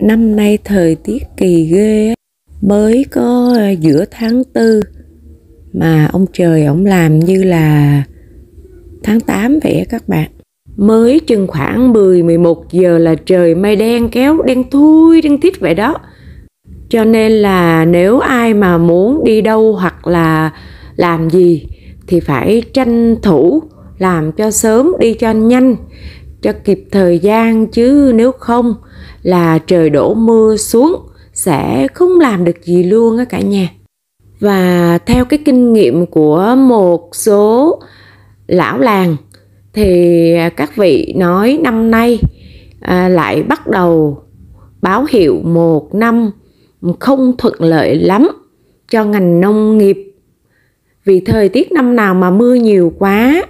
năm nay thời tiết kỳ ghê mới có à, giữa tháng tư mà ông trời ông làm như là tháng 8 vậy các bạn mới chừng khoảng 10 11 giờ là trời mây đen kéo đen thui đen thít vậy đó cho nên là nếu ai mà muốn đi đâu hoặc là làm gì thì phải tranh thủ làm cho sớm đi cho nhanh cho kịp thời gian chứ nếu không là trời đổ mưa xuống sẽ không làm được gì luôn á cả nhà và theo cái kinh nghiệm của một số lão làng thì các vị nói năm nay à, lại bắt đầu báo hiệu một năm không thuận lợi lắm cho ngành nông nghiệp vì thời tiết năm nào mà mưa nhiều quá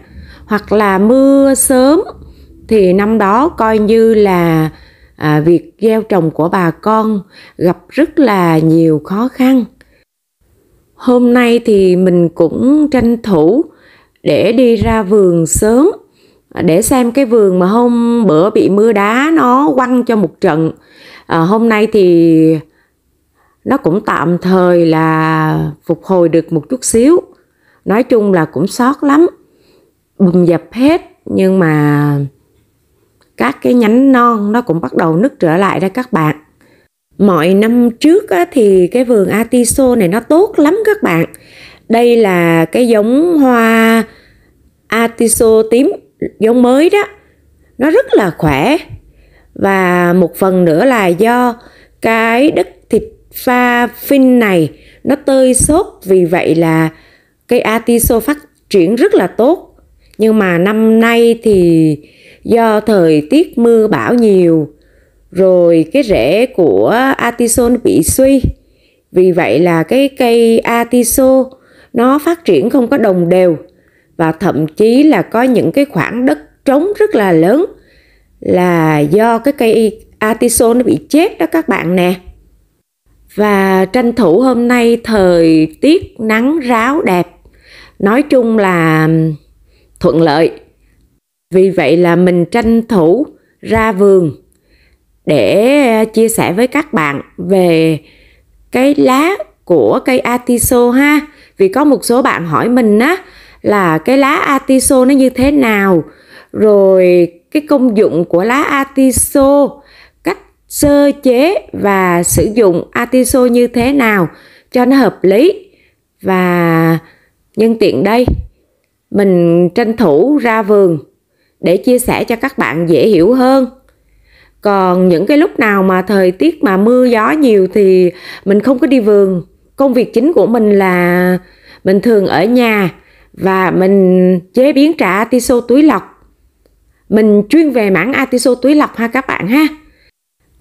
hoặc là mưa sớm thì năm đó coi như là à, việc gieo trồng của bà con gặp rất là nhiều khó khăn hôm nay thì mình cũng tranh thủ để đi ra vườn sớm để xem cái vườn mà hôm bữa bị mưa đá nó quăng cho một trận à, hôm nay thì nó cũng tạm thời là phục hồi được một chút xíu nói chung là cũng sót lắm bùm dập hết nhưng mà các cái nhánh non nó cũng bắt đầu nứt trở lại đây các bạn mọi năm trước thì cái vườn atiso này nó tốt lắm các bạn đây là cái giống hoa atiso tím giống mới đó nó rất là khỏe và một phần nữa là do cái đất thịt pha phin này nó tơi xốp vì vậy là cây atiso phát triển rất là tốt nhưng mà năm nay thì do thời tiết mưa bão nhiều, rồi cái rễ của atiso bị suy. Vì vậy là cái cây atiso nó phát triển không có đồng đều và thậm chí là có những cái khoảng đất trống rất là lớn là do cái cây atiso nó bị chết đó các bạn nè. Và tranh thủ hôm nay thời tiết nắng ráo đẹp. Nói chung là thuận lợi vì vậy là mình tranh thủ ra vườn để à, chia sẻ với các bạn về cái lá của cây atiso ha. Vì có một số bạn hỏi mình á là cái lá atiso nó như thế nào, rồi cái công dụng của lá atiso, cách sơ chế và sử dụng atiso như thế nào cho nó hợp lý. Và nhân tiện đây, mình tranh thủ ra vườn để chia sẻ cho các bạn dễ hiểu hơn còn những cái lúc nào mà thời tiết mà mưa gió nhiều thì mình không có đi vườn công việc chính của mình là mình thường ở nhà và mình chế biến trà atiso túi lọc mình chuyên về mảng atiso túi lọc ha các bạn ha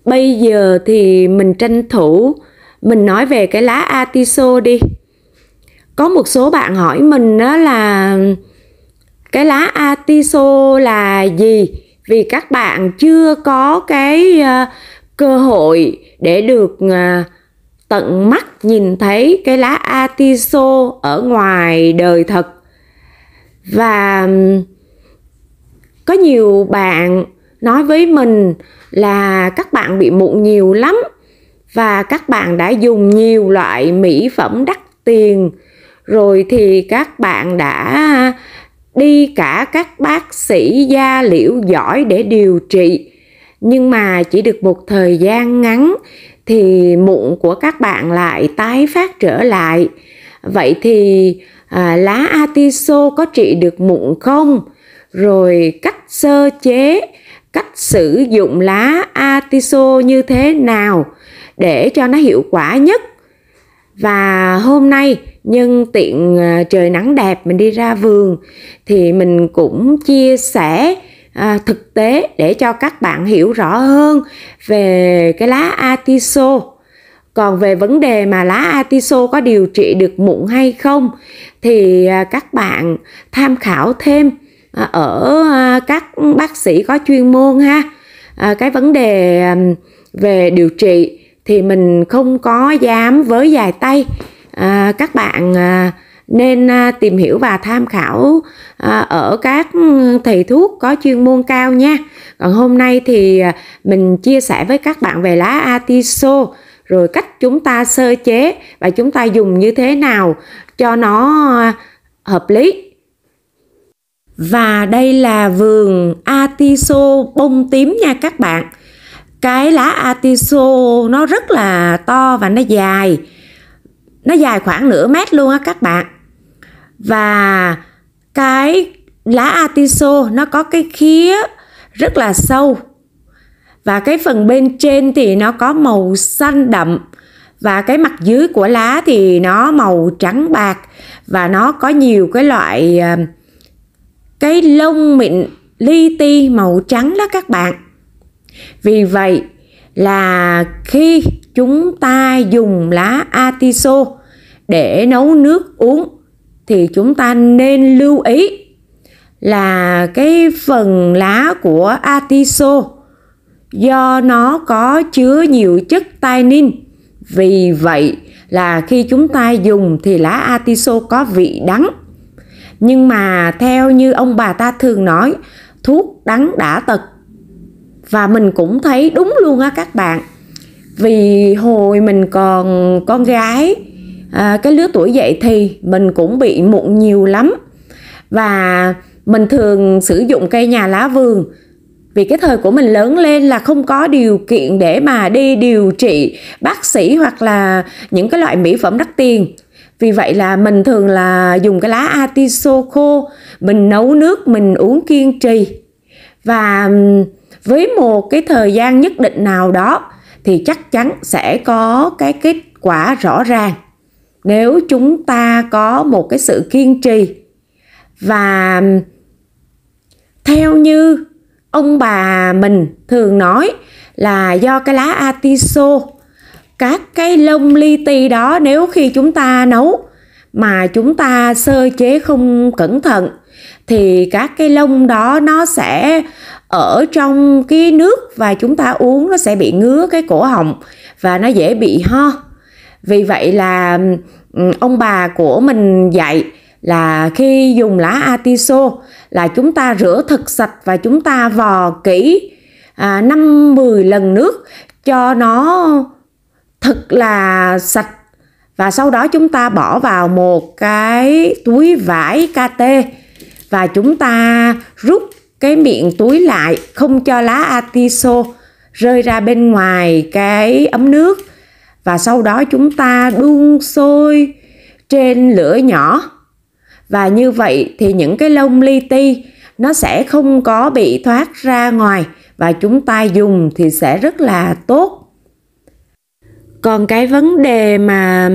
bây giờ thì mình tranh thủ mình nói về cái lá atiso đi có một số bạn hỏi mình đó là cái lá atiso là gì vì các bạn chưa có cái uh, cơ hội để được uh, tận mắt nhìn thấy cái lá atiso ở ngoài đời thật và có nhiều bạn nói với mình là các bạn bị mụn nhiều lắm và các bạn đã dùng nhiều loại mỹ phẩm đắt tiền rồi thì các bạn đã đi cả các bác sĩ da liễu giỏi để điều trị nhưng mà chỉ được một thời gian ngắn thì mụn của các bạn lại tái phát trở lại vậy thì à, lá atiso có trị được mụn không rồi cách sơ chế cách sử dụng lá atiso như thế nào để cho nó hiệu quả nhất và hôm nay nhân tiện ờ, trời nắng đẹp mình đi ra vườn thì mình cũng chia sẻ à, thực tế để cho các bạn hiểu rõ hơn về cái lá atiso còn về vấn đề mà lá atiso có điều trị được mụn hay không thì ờ, các bạn tham khảo thêm ở các bác sĩ có chuyên môn ha cái vấn đề về điều trị thì mình không có dám với dài tay à, các bạn à, nên à, tìm hiểu và tham khảo à, ở các thầy thuốc có chuyên môn cao nha còn hôm nay thì à, mình chia sẻ với các bạn về lá atiso rồi cách chúng ta sơ chế và chúng ta dùng như thế nào cho nó à, hợp lý và đây là vườn atiso bông tím nha các bạn cái lá atiso nó rất là to và nó dài nó dài khoảng nửa mét luôn á các bạn và cái lá atiso nó có cái khía rất là sâu và cái phần bên trên thì nó có màu xanh đậm và cái mặt dưới của lá thì nó màu trắng bạc và nó có nhiều cái loại ờ, cái lông mịn li ti màu trắng đó các bạn vì vậy là khi chúng ta dùng lá atiso để nấu nước uống thì chúng ta nên lưu ý là cái phần lá của atiso do nó có chứa nhiều chất tannin. Vì vậy là khi chúng ta dùng thì lá atiso có vị đắng. Nhưng mà theo như ông bà ta thường nói, thuốc đắng đã tật và mình cũng thấy đúng luôn á các bạn vì hồi mình còn con gái à, cái lứa tuổi dậy thì mình cũng bị mụn nhiều lắm và mình thường sử dụng cây nhà lá vườn vì cái thời của mình lớn lên là không có điều kiện để mà đi điều trị bác sĩ hoặc là những cái loại mỹ phẩm đắt tiền vì vậy là mình thường là dùng cái lá atiso khô mình nấu nước mình uống kiên trì và với một cái thời gian nhất định nào đó thì chắc chắn sẽ có cái kết quả rõ ràng nếu chúng ta có một cái sự kiên trì và theo như ông bà mình thường nói là do cái lá atiso các cái lông li ti đó nếu khi chúng ta nấu mà chúng ta sơ chế không cẩn thận thì các cái lông đó nó sẽ ở trong cái nước và chúng ta uống nó sẽ bị ngứa cái cổ họng và nó dễ bị ho vì vậy là ừ, ông bà của mình dạy là khi dùng lá atiso là chúng ta rửa thật sạch và chúng ta vò kỹ à, 5 10 lần nước cho nó thật là sạch và sau đó chúng ta bỏ vào một cái túi vải KT và chúng ta rút cái miệng túi lại không cho lá atiso rơi ra bên ngoài cái ấm nước và sau đó chúng ta đun sôi trên lửa nhỏ và như vậy thì những cái lông li ti nó sẽ không có bị thoát ra ngoài và chúng ta dùng thì sẽ rất là tốt còn cái vấn đề mà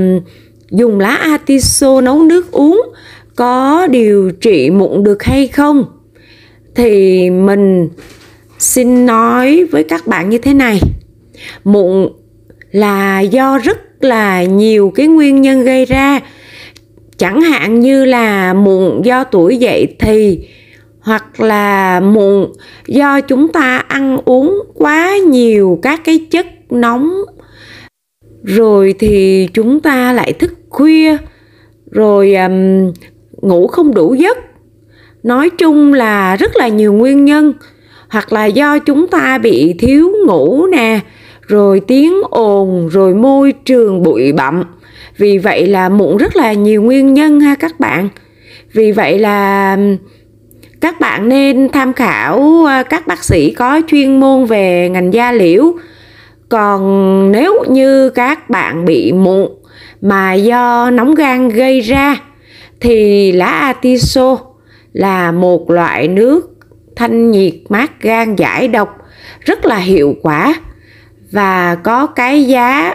dùng lá atiso nấu nước uống có điều trị mụn được hay không thì mình xin nói với các bạn như thế này mụn là do rất là nhiều cái nguyên nhân gây ra chẳng hạn như là mụn do tuổi dậy thì hoặc là mụn do chúng ta ăn uống quá nhiều các cái chất nóng rồi thì chúng ta lại thức khuya rồi um, ngủ không đủ giấc nói chung là rất là nhiều nguyên nhân hoặc là do chúng ta bị thiếu ngủ nè rồi tiếng ồn rồi môi trường bụi bặm vì vậy là mụn rất là nhiều nguyên nhân ha các bạn vì vậy là các bạn nên tham khảo à, các bác sĩ có chuyên môn về ngành da liễu còn nếu như các bạn bị mụn mà do nóng gan gây ra thì lá atiso là một loại nước thanh nhiệt mát gan giải độc rất là hiệu quả và có cái giá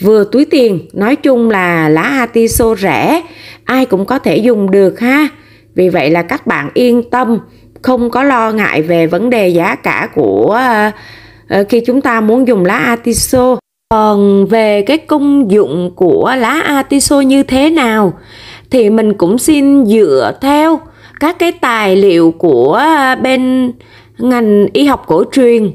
vừa túi tiền nói chung là lá atiso rẻ ai cũng có thể dùng được ha vì vậy là các bạn yên tâm không có lo ngại về vấn đề giá cả của uh, khi chúng ta muốn dùng lá atiso còn về cái công dụng của lá atiso như thế nào thì mình cũng xin dựa theo các cái tài liệu của bên ngành y học cổ truyền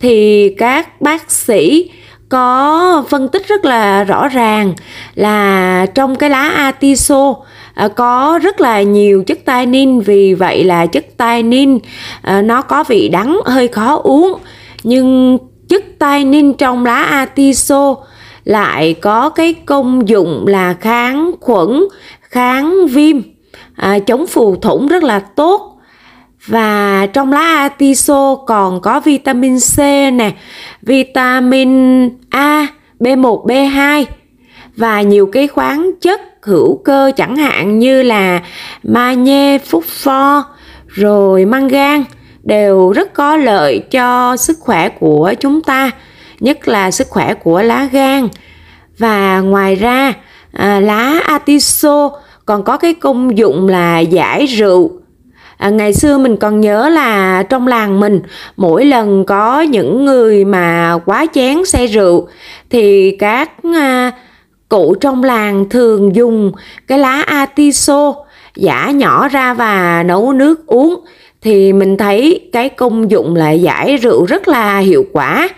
thì các bác sĩ có phân tích rất là rõ ràng là trong cái lá atiso à, có rất là nhiều chất tannin vì vậy là chất tannin à, nó có vị đắng hơi khó uống nhưng chất tannin trong lá atiso lại có cái công dụng là kháng khuẩn kháng viêm à, chống phù thủng rất là tốt và trong lá atiso còn có vitamin C nè, vitamin A, B1, B2 và nhiều cái khoáng chất hữu cơ chẳng hạn như là magie, phúc pho, rồi mangan đều rất có lợi cho sức khỏe của chúng ta nhất là sức khỏe của lá gan và ngoài ra à, lá atiso còn có cái công dụng là giải rượu à, ngày xưa mình còn nhớ là trong làng mình mỗi lần có những người mà quá chén say rượu thì các à, cụ trong làng thường dùng cái lá atiso giả nhỏ ra và nấu nước uống thì mình thấy cái công dụng là giải rượu rất là hiệu quả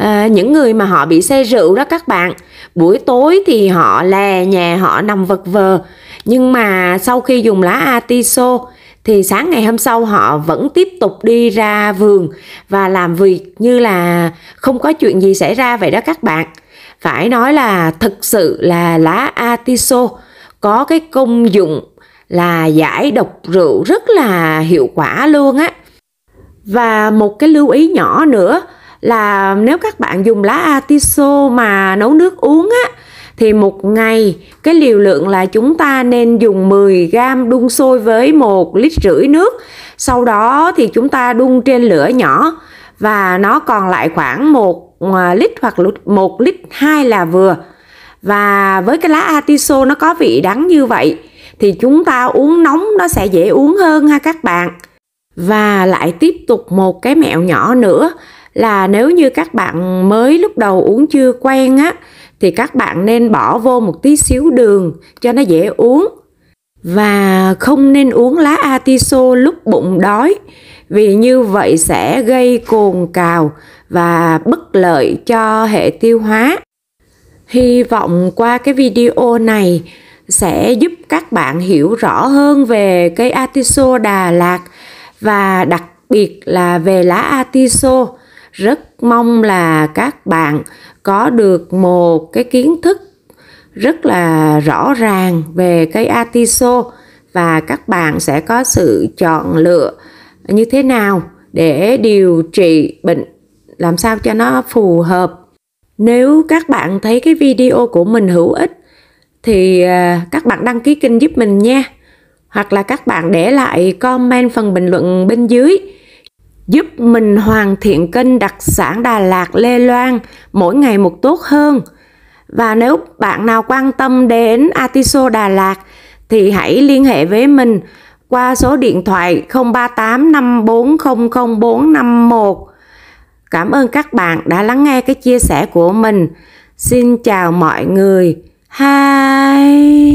à, những người mà họ bị say rượu đó các bạn buổi tối thì họ lè nhà họ nằm vật vờ nhưng mà sau khi dùng lá atiso thì sáng ngày hôm sau họ vẫn tiếp tục đi ra vườn và làm việc như là không có chuyện gì xảy ra vậy đó các bạn phải nói là thực sự là lá atiso có cái công dụng là giải độc rượu rất là hiệu quả luôn á và một cái lưu ý nhỏ nữa là nếu các bạn dùng lá atiso mà nấu nước uống á thì một ngày cái liều lượng là chúng ta nên dùng 10 gram đun sôi với một lít rưỡi nước sau đó thì chúng ta đun trên lửa nhỏ và nó còn lại khoảng một à, lít hoặc một lít hai là vừa và với cái lá atiso nó có vị đắng như vậy thì chúng ta uống nóng nó sẽ dễ uống hơn ha các bạn và lại tiếp tục một cái mẹo nhỏ nữa là nếu như các bạn mới lúc đầu uống chưa quen á thì các bạn nên bỏ vô một tí xíu đường cho nó dễ uống và không nên uống lá atiso lúc bụng đói vì như vậy sẽ gây cồn cào và bất lợi cho hệ tiêu hóa. Hy vọng qua cái video này sẽ giúp các bạn hiểu rõ hơn về cây atiso Đà Lạt và đặc biệt là về lá atiso rất mong là các bạn có được một cái kiến thức rất là rõ ràng về cây atiso và các bạn sẽ có sự chọn lựa như thế nào để điều trị bệnh làm sao cho nó phù hợp nếu các bạn thấy cái video của mình hữu ích thì à, các bạn đăng ký kênh giúp mình nha hoặc là các bạn để lại comment phần bình luận bên dưới giúp mình hoàn thiện kênh đặc sản Đà Lạt Lê Loan mỗi ngày một tốt hơn. Và nếu bạn nào quan tâm đến Atiso Đà Lạt thì hãy liên hệ với mình qua số điện thoại 038 540 0451. Cảm ơn các bạn đã lắng nghe cái chia sẻ của mình. Xin chào mọi người. Hi.